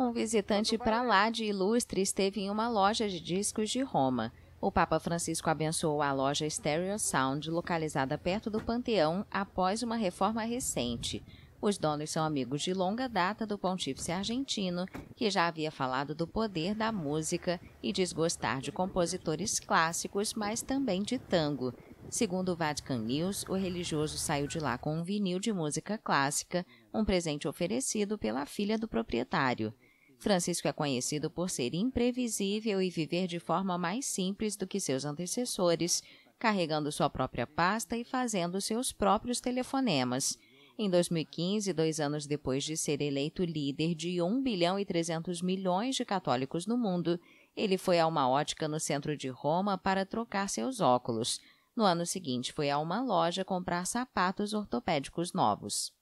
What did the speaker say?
Um visitante para lá de ilustre esteve em uma loja de discos de Roma. O Papa Francisco abençoou a loja Stereo Sound, localizada perto do Panteão, após uma reforma recente. Os donos são amigos de longa data do pontífice argentino, que já havia falado do poder da música e desgostar de compositores clássicos, mas também de tango. Segundo o Vatican News, o religioso saiu de lá com um vinil de música clássica, um presente oferecido pela filha do proprietário. Francisco é conhecido por ser imprevisível e viver de forma mais simples do que seus antecessores, carregando sua própria pasta e fazendo seus próprios telefonemas. Em 2015, dois anos depois de ser eleito líder de 1 bilhão e 300 milhões de católicos no mundo, ele foi a uma ótica no centro de Roma para trocar seus óculos. No ano seguinte, foi a uma loja comprar sapatos ortopédicos novos.